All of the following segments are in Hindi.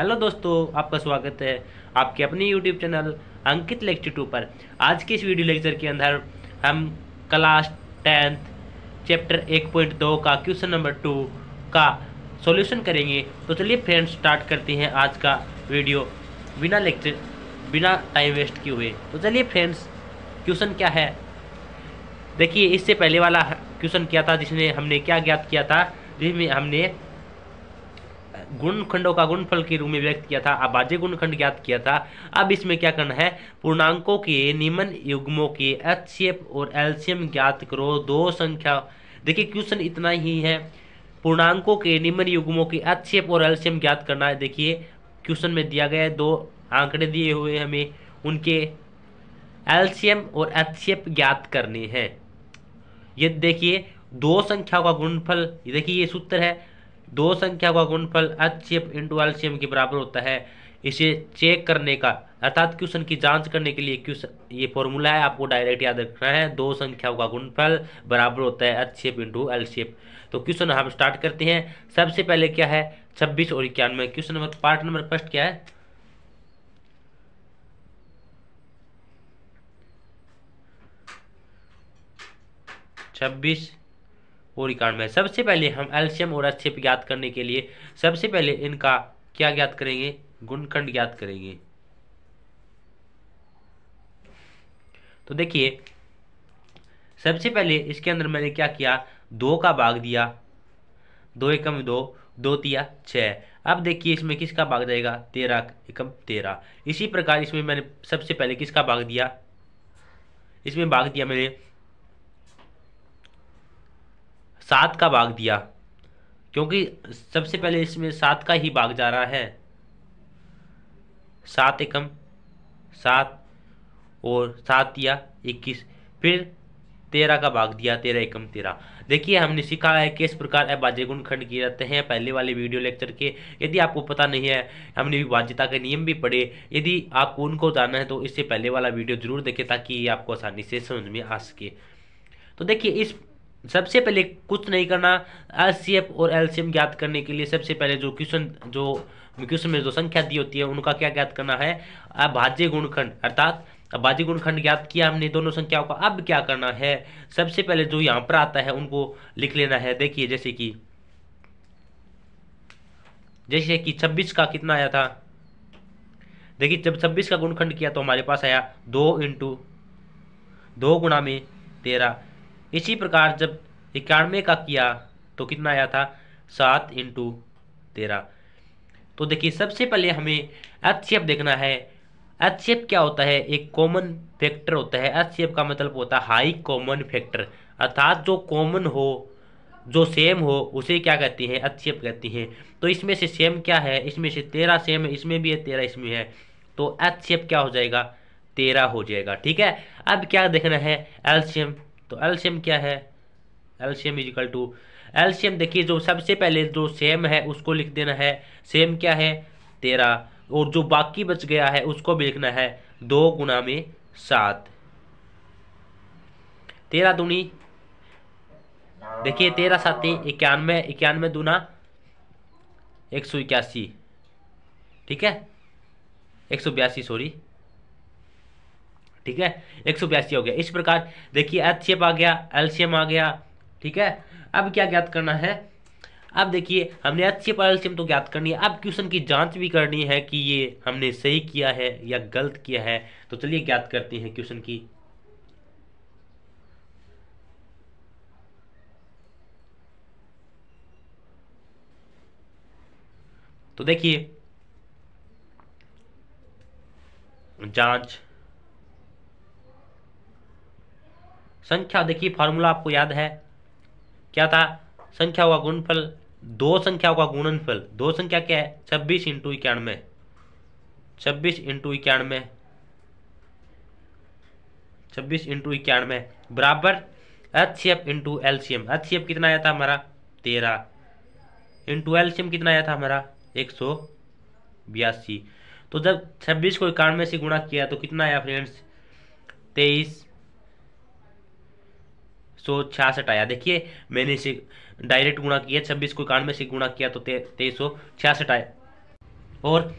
हेलो दोस्तों आपका स्वागत है आपके अपने YouTube channel Ankit lecture two पर आज के इस वीडियो लेक्चर के अंदर हम क्लास टेंथ चैप्टर एक पॉइंट दो का क्वेश्चन नंबर टू का सॉल्यूशन करेंगे तो चलिए फ्रेंड्स स्टार्ट करते हैं आज का वीडियो बिना लेक्चर बिना टाइम वेस्ट किए हुए तो चलिए फ्रेंड्स क्वेश्चन क्या है देखिए इससे पहले वाला क्वेश्चन किया था जिसने हमने क्या ज्ञात किया था जिसमें हमने गुणखंडों का गुणफल के रूप में व्यक्त किया था अबाजे गुणखंड ज्ञात किया था अब इसमें क्या करना है पूर्णांकों के निम्न युग्मों के एच और एल्शियम ज्ञात करो दो संख्या देखिए क्वेश्चन इतना ही है पूर्णांकों के निम्न युग्मों के एच और एल्शियम ज्ञात करना है देखिए क्वेश्चन में दिया गया है दो आंकड़े दिए हुए हमें उनके एल्शियम और एच ज्ञात करने हैं ये देखिए दो संख्याओं का गुणफल देखिए ये सूत्र है दो संख्या का गुणफल एफ इंटू एलसीएम के बराबर होता है इसे चेक करने का अर्थात क्वेश्चन की जांच करने के लिए क्वेश्चन ये फॉर्मूला है आपको डायरेक्ट याद रखना है दो संख्याओं का गुणफल बराबर होता है एच शेप इंटू एल तो क्वेश्चन हम स्टार्ट करते हैं सबसे पहले क्या है छब्बीस और इक्यानवे question number part number first क्या है छब्बीस कोरिकांड में सबसे पहले हम एल्शियम और एच ज्ञात करने के लिए सबसे पहले इनका क्या ज्ञात करेंगे गुणखंड ज्ञात करेंगे तो देखिए सबसे पहले इसके अंदर मैंने क्या किया दो का भाग दिया दो एकम दो दो तिया छः अब देखिए इसमें किसका भाग जाएगा तेरह एकम तेरह इसी प्रकार इसमें मैंने सबसे पहले किसका भाग दिया इसमें भाग दिया मैंने सात का भाग दिया क्योंकि सबसे पहले इसमें सात का ही भाग जा रहा है सात एकम सात और सात दिया इक्कीस फिर तेरह का भाग दिया तेरह एकम तेरह देखिए हमने सीखा है किस प्रकार अभाज्य गुण खंड किए जाते हैं पहले वाले वीडियो लेक्चर के यदि आपको पता नहीं है हमने विभाज्यता के नियम भी पढ़े यदि आपको उनको जानना है तो इससे पहले वाला वीडियो जरूर देखें ताकि ये आपको आसानी से समझ में आ सके तो देखिए इस सबसे पहले कुछ नहीं करना एल सी एफ और एल सी एम ज्ञात करने के लिए सबसे पहले जो क्वेश्चन जो क्वेश्चन में जो संख्या दी होती है उनका क्या ज्ञात करना है अभाज्य गुणखंड अर्थात अभाज्य गुणखंड ज्ञात किया हमने दोनों संख्याओं का अब क्या करना है सबसे पहले जो यहाँ पर आता है उनको लिख लेना है देखिए जैसे कि जैसे कि छब्बीस का कितना आया था देखिए जब छब्बीस का गुणखंड किया तो हमारे पास आया दो इंटू दो गुणा में तेरह इसी प्रकार जब इक्यानवे का किया तो कितना आया था सात इंटू तेरह तो देखिए सबसे पहले हमें एच देखना है एच क्या होता है एक कॉमन फैक्टर होता है एच का मतलब होता है हाई कॉमन फैक्टर अर्थात जो कॉमन हो जो सेम हो उसे क्या कहती हैं एच कहती हैं तो इसमें से सेम क्या है इसमें से तेरह सेम है इसमें भी है तेरह इसमें है तो एच क्या हो जाएगा तेरह हो जाएगा ठीक है अब क्या देखना है एल्शियम तो एल्शियम क्या है एल्शियम इजिकल टू एल्शियम देखिए जो सबसे पहले जो सेम है उसको लिख देना है सेम क्या है तेरह और जो बाकी बच गया है उसको भी लिखना है दो गुना में सात तेरह दूनी देखिए तेरह साथी इक्यानवे इक्यानवे दूना एक सौ इक्यासी ठीक है एक सौ बयासी सॉरी ठीक है एक सौ बयासी हो गया इस प्रकार देखिए एचसीएफ आ गया एलसीएम आ गया ठीक है अब क्या ज्ञात करना है अब देखिए हमने एचसीएफ और एलसीएम तो ज्ञात करनी है अब क्वेश्चन की जांच भी करनी है कि ये हमने सही किया है या गलत किया है तो चलिए ज्ञात करते हैं क्वेश्चन की तो देखिए जांच संख्या देखिए फार्मूला आपको याद है क्या था संख्या हुआ गुणफल दो संख्याओं का गुणनफल दो संख्या क्या है छब्बीस इंटू इक्यानवे छब्बीस इंटू इक्यानवे छब्बीस इंटू इक्यानवे बराबर H C F into L C M H C F कितना आया था हमारा तेरह इंटू एल सी एम कितना आया था हमारा एक सौ बयासी तो जब छब्बीस को इक्यानवे से गुणा किया तो कितना आया फ्रेंड्स तेईस सौ छियासठ आया देखिए मैंने इसे डायरेक्ट गुणा किया छब्बीस को इक्यानवे से गुणा किया तो तेईस सौ छियासठ आया और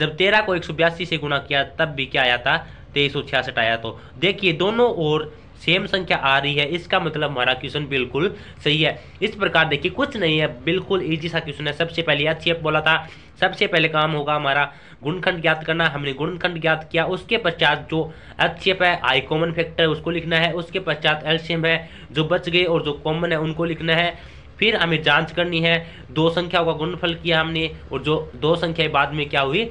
जब तेरह को एक सौ बयासी से गुणा किया तब भी क्या आया था तेईस छियासठ आया तो देखिए दोनों और सेम संख्या आ रही है इसका मतलब हमारा क्वेश्चन बिल्कुल सही है इस प्रकार देखिए कुछ नहीं है बिल्कुल ईजी सा क्वेश्चन है सबसे पहले एच बोला था सबसे पहले काम होगा हमारा गुणखंड ज्ञात करना हमने गुणखंड ज्ञात किया उसके पश्चात जो एच है आई कॉमन फैक्टर उसको लिखना है उसके पश्चात एलसीएम है जो बच गए और जो कॉमन है उनको लिखना है फिर हमें जांच करनी है दो संख्याओं का गुणफल किया हमने और जो दो संख्याएं बाद में क्या हुई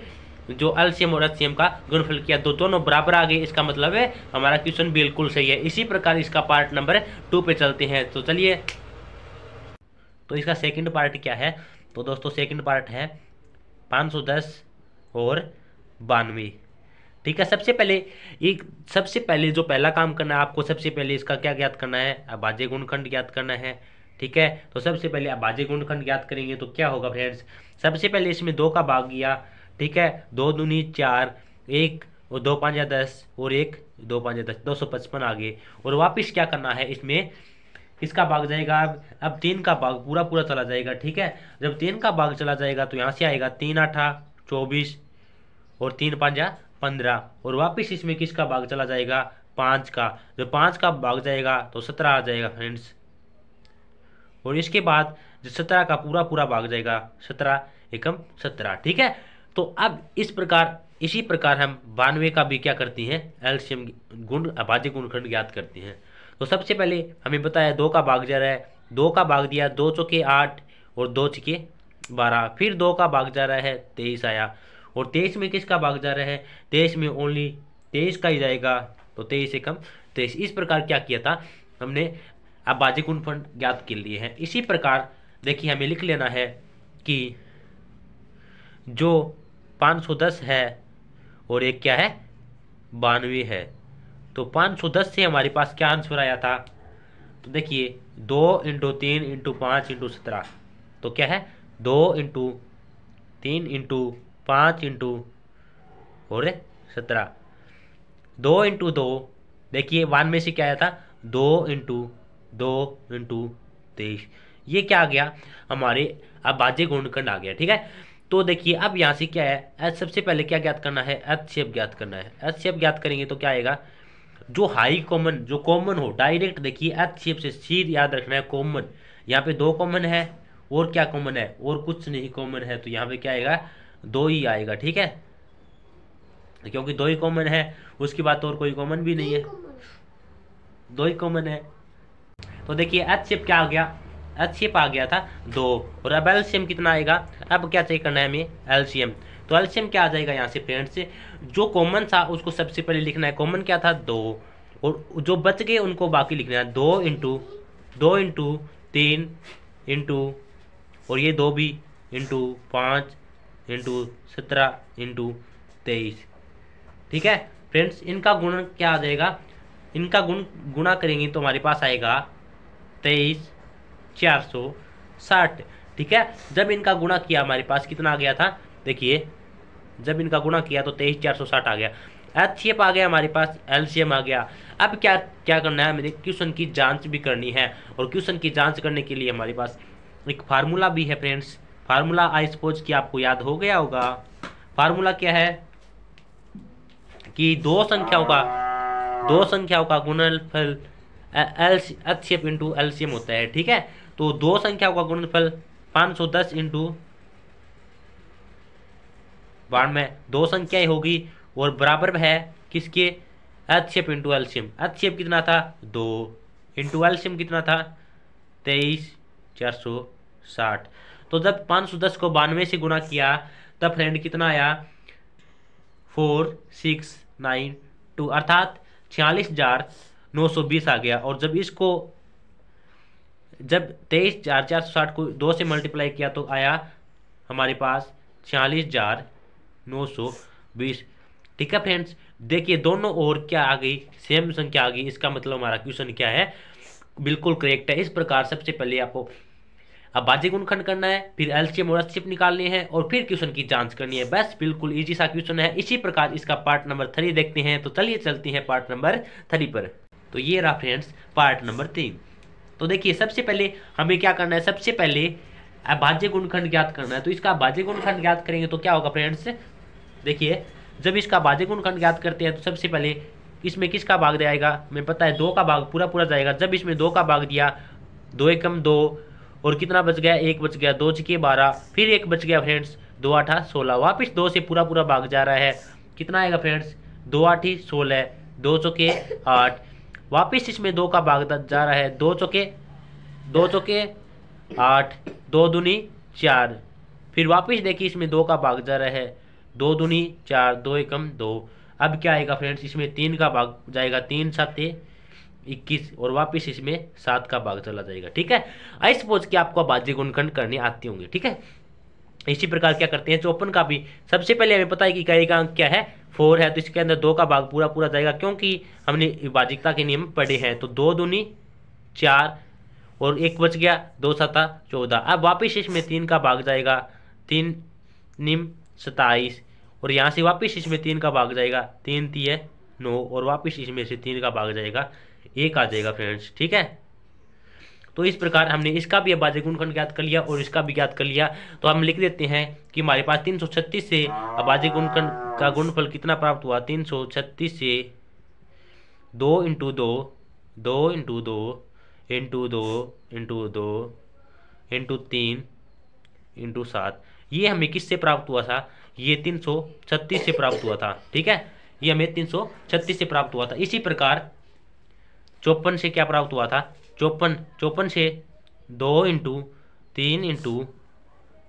जो एलसीएम और एचसीएम का गुणफल किया तो दोनों बराबर आ गए इसका मतलब है हमारा क्वेश्चन बिल्कुल सही है इसी प्रकार इसका पार्ट नंबर टू पे चलते हैं तो चलिए तो इसका सेकंड पार्ट क्या है तो दोस्तों सेकंड पार्ट है 510 और बानवे ठीक है सबसे पहले एक सबसे पहले जो पहला काम करना है आपको सबसे पहले इसका क्या ज्ञात करना है अभाज्य गुणखंड ज्ञात करना है ठीक है तो सबसे पहले अभाज्य गुणखंड ज्ञात करेंगे तो क्या होगा फ्रेंड्स सबसे पहले इसमें दो का भाग गया ठीक है दो दूनी चार एक और दो पाँच या दस और एक दो पाँच या दस दो सौ पचपन आगे और वापस क्या करना है इसमें इसका भाग जाएगा अब अब तीन का भाग पूरा पूरा चला जाएगा ठीक है जब तीन का भाग चला जाएगा तो यहाँ से आएगा तीन आठा चौबीस और तीन पाँचा पंद्रह और वापस इसमें किसका भाग चला जाएगा पाँच का जब पाँच का भाग जाएगा तो सत्रह आ जाएगा फ्रेंड्स और इसके बाद जो सत्रह का पूरा पूरा भाग जाएगा सत्रह एकम सत्रह ठीक है तो अब इस प्रकार इसी प्रकार हम बानवे का भी क्या करती हैं एल्शियम गुण अभाज्य गुणखंड ज्ञात करते हैं तो सबसे पहले हमें बताया दो का भाग जा रहा है दो का भाग दिया दो चौके आठ और दो चके बारह फिर दो का भाग जा रहा है तेईस आया और तेईस में किसका भाग जा रहा है तेईस में ओनली तेईस का ही जाएगा तो तेईस से कम तेईस इस प्रकार क्या किया था हमने अभाज्य गुणखंड ज्ञात के लिए है इसी प्रकार देखिए हमें लिख लेना है कि जो 510 है और एक क्या है बानवे है तो 510 से हमारे पास क्या आंसर आया था तो देखिए दो इंटू तीन इंटू पाँच इंटू सत्रह तो क्या है दो इंटू तीन इंटू पाँच इंटू और सत्रह दो इंटू दो देखिए वन में से क्या आया था दो इंटू दो इंटू तेईस ये क्या आ गया हमारे अब बाजे गुणखंड आ गया ठीक है तो देखिए अब यहाँ से क्या है एच सबसे पहले क्या ज्ञात करना है एच शेप ज्ञात करना है एच शेप ज्ञात करेंगे तो क्या आएगा जो हाई कॉमन जो कॉमन हो डायरेक्ट देखिए एच शेप से सीध याद रखना है कॉमन यहाँ पे दो कॉमन है और क्या कॉमन है और कुछ नहीं कॉमन है तो यहाँ पे क्या आएगा दो ही आएगा ठीक है क्योंकि दो ही कॉमन है उसके बाद तो और कोई कॉमन भी नहीं है दो ही कॉमन है तो देखिए एच शेप क्या आ गया एचसीएफ आ गया था दो और अब एलसीएम कितना आएगा अब क्या चेक करना है हमें एलसीएम तो एलसीएम क्या आ जाएगा यहाँ से फ्रेंड्स जो कॉमन था उसको सबसे पहले लिखना है कॉमन क्या था दो और जो बच गए उनको बाकी लिखना है दो इंटू दो इंटू तीन इंटू और ये दो भी इंटू पाँच इंटू सत्रह इंटू तेईस ठीक है फ्रेंड्स इनका गुण क्या आ जाएगा इनका गुण गुणा करेंगे तो हमारे पास आएगा तेईस चार सौ साठ ठीक है जब इनका गुणा किया हमारे पास कितना आ गया था देखिए जब इनका गुणा किया तो तेईस चार सौ साठ आ गया एच आ गया हमारे पास एलसीएम आ गया अब क्या क्या करना है हमें क्वेश्चन की जांच भी करनी है और क्वेश्चन की जांच करने के लिए हमारे पास एक फार्मूला भी है फ्रेंड्स फार्मूला आई सपोज कि आपको याद हो गया होगा फार्मूला क्या है कि दो संख्याओं का दो संख्याओं का गुणनफल L H C F into L होता है ठीक है तो दो संख्याओं का गुणनफल पाँच सौ दस इंटू बानवे दो संख्याएं होगी और बराबर है किसके एचसीएफ इंटू एल्शियम एचसीएफ कितना था दो इंटू एल्शियम कितना था तेईस चार सौ साठ तो जब पाँच सौ दस को बानवे से गुना किया तब फ्रेंड कितना आया फोर सिक्स नाइन टू अर्थात छियालीस हजार नौ सौ बीस आ गया और जब इसको जब तेईस चार चार साठ को दो से मल्टीप्लाई किया तो आया हमारे पास छियालीस हजार नौ सौ बीस ठीक है फ्रेंड्स देखिए दोनों ओर क्या आ गई सेम संख्या आ गई इसका मतलब हमारा क्वेश्चन क्या है बिल्कुल करेक्ट है इस प्रकार सबसे पहले आपको अब बाजी गुणखंड करना है फिर एलसीएम और एचसीएफ निकालनी है और फिर क्वेश्चन की जांच करनी है बस बिल्कुल इजी सा क्वेश्चन है इसी प्रकार इसका पार्ट नंबर थ्री देखते हैं तो चलिए चलती हैं पार्ट नंबर थ्री पर तो ये रहा फ्रेंड्स पार्ट नंबर तीन तो देखिए सबसे पहले हमें क्या करना है सबसे पहले अभाज्य गुणखंड ज्ञात करना है तो इसका अभाज्य गुणखंड ज्ञात करेंगे तो क्या होगा फ्रेंड्स देखिए जब इसका अभाज्य गुणखंड ज्ञात करते हैं तो सबसे पहले इसमें किसका भाग जाएगा हमें पता है दो का भाग पूरा पूरा जाएगा जब इसमें दो का भाग दिया दो एकम दो और कितना बच गया एक बच गया दो चके बारह फिर एक बच गया फ्रेंड्स दो आठा सोलह वापस दो से पूरा पूरा भाग जा रहा है कितना आएगा फ्रेंड्स दो आठ ही सोलह दो चौके आठ वापस इसमें दो का भाग जा रहा है दो चौके दो चौके आठ दो दुनी चार फिर वापस देखिए इसमें दो का भाग जा रहा है दो दुनी चार दो एकम दो अब क्या आएगा फ्रेंड्स इसमें तीन का भाग जाएगा तीन सात इक्कीस और वापस इसमें सात का भाग चला जाएगा ठीक है आई सपोज कि आपको बाजी गुणखंड करनी आती होंगी ठीक है इसी प्रकार क्या करते हैं चौपन का भी सबसे पहले हमें पता है कि इकाई का अंक क्या है फोर है तो इसके अंदर दो का भाग पूरा पूरा जाएगा क्योंकि हमने विभाजिकता के नियम पढ़े हैं तो दो दूनी चार और एक बच गया दो सता चौदह अब वापिस इसमें तीन का भाग जाएगा तीन निम सताईस और यहाँ से वापस इसमें तीन का भाग जाएगा तीन तीय नौ और वापस इसमें से तीन का भाग जाएगा एक आ जाएगा फ्रेंड्स ठीक है तो इस प्रकार हमने इसका भी अभाज्य गुणखंड ज्ञात कर लिया और इसका भी ज्ञात कर लिया तो हम लिख देते हैं कि हमारे पास छत्तीस से अभाज्य गुणखंड का गुणफल कितना प्राप्त हुआ तीन से दो इंटू दो दो इंटू दो इंटू दो इंटू दो इंटू तीन इंटू सात ये हमें किससे प्राप्त हुआ था ये तीन सौ छत्तीस से प्राप्त हुआ था ठीक है ये हमें तीन सौ छत्तीस से प्राप्त हुआ था इसी प्रकार चौपन से क्या प्राप्त हुआ था चौपन चौपन छः दो इंटू तीन इंटू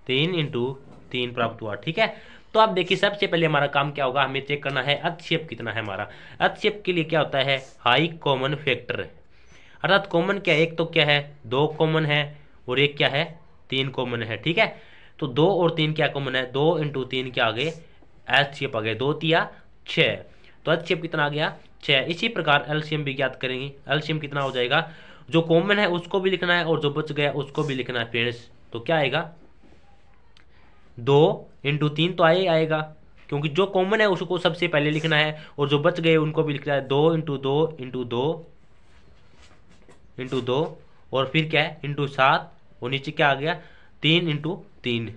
तीन इंटू तीन प्राप्त हुआ ठीक है तो आप देखिए सबसे पहले हमारा काम क्या होगा हमें चेक करना है अक्षेप कितना है हमारा अक्षेप के लिए क्या होता है हाई कॉमन फैक्टर अर्थात कॉमन क्या एक तो क्या है दो कॉमन है और एक क्या है तीन कॉमन है ठीक है तो दो और तीन क्या कॉमन है दो इंटू तीन क्या आगे एच शेप आ गए दो तिया छ तो अक्षेप कितना आ गया छ इसी प्रकार एल्शियम भी ज्ञात करेंगे एल्शियम कितना हो जाएगा जो कॉमन है उसको भी लिखना है और जो बच गया उसको भी लिखना है फ्रेंड्स तो क्या आएगा दो इंटू तीन तो आए आएगा क्योंकि जो कॉमन है उसको सबसे पहले लिखना है और जो बच गए उनको भी लिखना है दो इंटू दो इंटू दो इंटू दो और फिर क्या है इंटू सात और नीचे क्या आ गया तीन इंटू तीन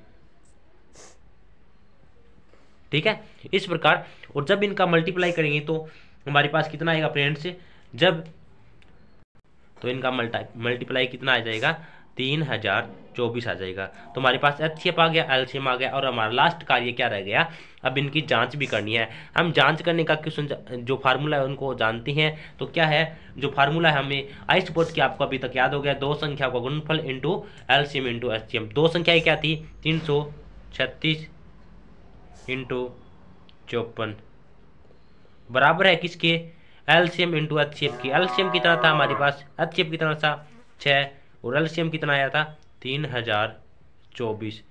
ठीक है इस प्रकार और जब इनका मल्टीप्लाई करेंगे तो हमारे पास कितना आएगा फ्रेंड्स जब तो इनका मल्टा मल्टीप्लाई कितना आ जाएगा तीन हज़ार चौबीस आ जाएगा तो हमारे पास एफ आ गया एम आ गया और हमारा लास्ट कार्य क्या रह गया अब इनकी जांच भी करनी है हम जांच करने का क्वेश्चन जो फार्मूला है उनको जानते हैं तो क्या है जो फार्मूला है हमें आई सपोज की आपको अभी तक याद हो गया दो संख्या का गुणफल into L C M into H C M दो संख्या क्या थी तीन सौ छत्तीस इंटू चौपन बराबर है किसके एल्शियम इंटू एच की एल्शियम कितना था हमारे पास एच कितना था छः और एल्शियम कितना आया था तीन हज़ार चौबीस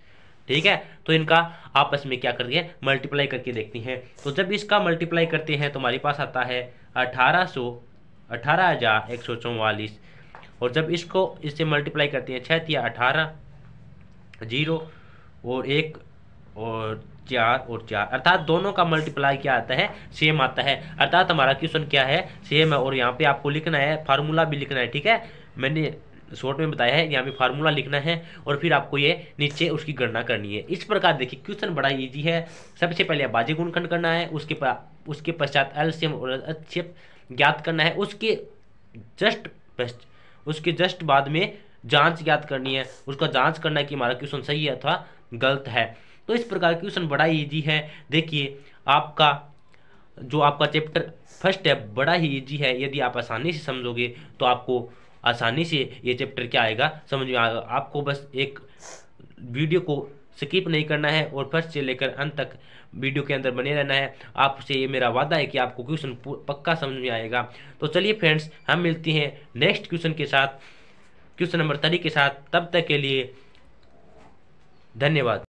ठीक है तो इनका आपस में क्या करती है मल्टीप्लाई करके देखती हैं तो जब इसका मल्टीप्लाई करते हैं तो हमारे पास आता है अठारह सौ अठारह हज़ार एक सौ चौवालीस और जब इसको इससे मल्टीप्लाई करते हैं छः या अठारह जीरो और एक और चार और चार अर्थात दोनों का मल्टीप्लाई क्या आता है सेम आता है अर्थात हमारा क्वेश्चन क्या है सेम है और यहाँ पे आपको लिखना है फार्मूला भी लिखना है ठीक है मैंने शॉर्ट में बताया है यहाँ पे फार्मूला लिखना है और फिर आपको ये नीचे उसकी गणना करनी है इस प्रकार देखिए क्वेश्चन बड़ा ईजी है सबसे पहले आप बाजी गुणखंड करना है उसके उसके पश्चात एल्शियम और अच्छेप ज्ञात करना है उसके जस्ट उसके जस्ट बाद में जांच ज्ञात करनी है उसका जांच करना है कि हमारा क्वेश्चन सही है अथवा गलत है तो इस प्रकार क्वेश्चन बड़ा ईजी है देखिए आपका जो आपका चैप्टर फर्स्ट है बड़ा ही ईजी है यदि आप आसानी से समझोगे तो आपको आसानी से ये चैप्टर क्या आएगा समझ में आएगा आपको बस एक वीडियो को स्किप नहीं करना है और फर्स्ट से लेकर अंत तक वीडियो के अंदर बने रहना है आपसे ये मेरा वादा है कि आपको क्वेश्चन पक्का समझ में आएगा तो चलिए फ्रेंड्स हम मिलती हैं नेक्स्ट क्वेश्चन के साथ क्वेश्चन नंबर थ्री के साथ तब तक के लिए धन्यवाद